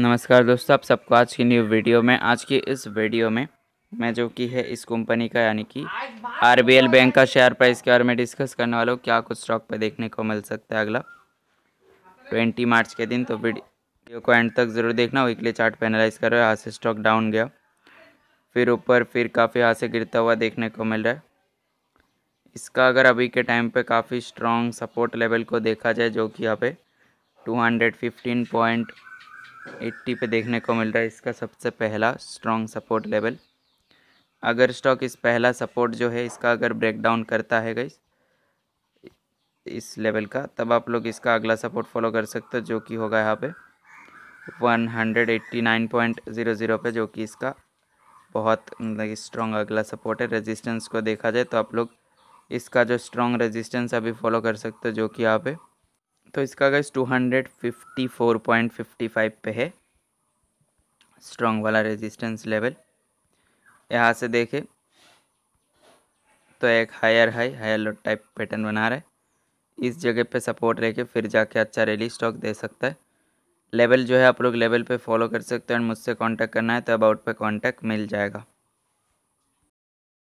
नमस्कार दोस्तों आप सबको आज की न्यू वीडियो में आज की इस वीडियो में मैं जो कि है इस कंपनी का यानी कि आरबीएल बैंक का शेयर प्राइस के बारे में डिस्कस करने वाला हूँ क्या कुछ स्टॉक पे देखने को मिल सकता है अगला 20 मार्च के दिन तो वीडियो को एंड तक ज़रूर देखना वीकली चार्ट पे एनालाइज कर रहे हो यहाँ से स्टॉक डाउन गया फिर ऊपर फिर काफ़ी यहाँ से गिरता हुआ देखने को मिल रहा है इसका अगर अभी के टाइम पर काफ़ी स्ट्रॉन्ग सपोर्ट लेवल को देखा जाए जो कि यहाँ पे two hundred fifteen point eighty पे देखने को मिल रहा है इसका सबसे पहला स्ट्रॉन्ग सपोर्ट लेवल अगर स्टॉक इस पहला सपोर्ट जो है इसका अगर ब्रेक डाउन करता है गई इस लेवल का तब आप लोग इसका अगला सपोर्ट फॉलो कर सकते हो जो कि होगा यहाँ पे 189.00 पे जो कि इसका बहुत मतलब स्ट्रॉन्ग अगला सपोर्ट है रेजिस्टेंस को देखा जाए तो आप लोग इसका जो स्ट्रॉन्ग रेजिस्टेंस अभी फॉलो कर सकते हो जो कि यहाँ पे तो इसका गैस two hundred fifty four point fifty five पे है स्ट्रॉन्ग वाला रेजिस्टेंस लेवल यहाँ से देखें तो एक higher high higher low type pattern बना रहा है इस जगह पे सपोर्ट रह के फिर जाके अच्छा रैली स्टॉक दे सकता है लेवल जो है आप लोग लेवल पे फॉलो कर सकते हो एंड मुझसे कांटेक्ट करना है तो अबाउट पे कांटेक्ट मिल जाएगा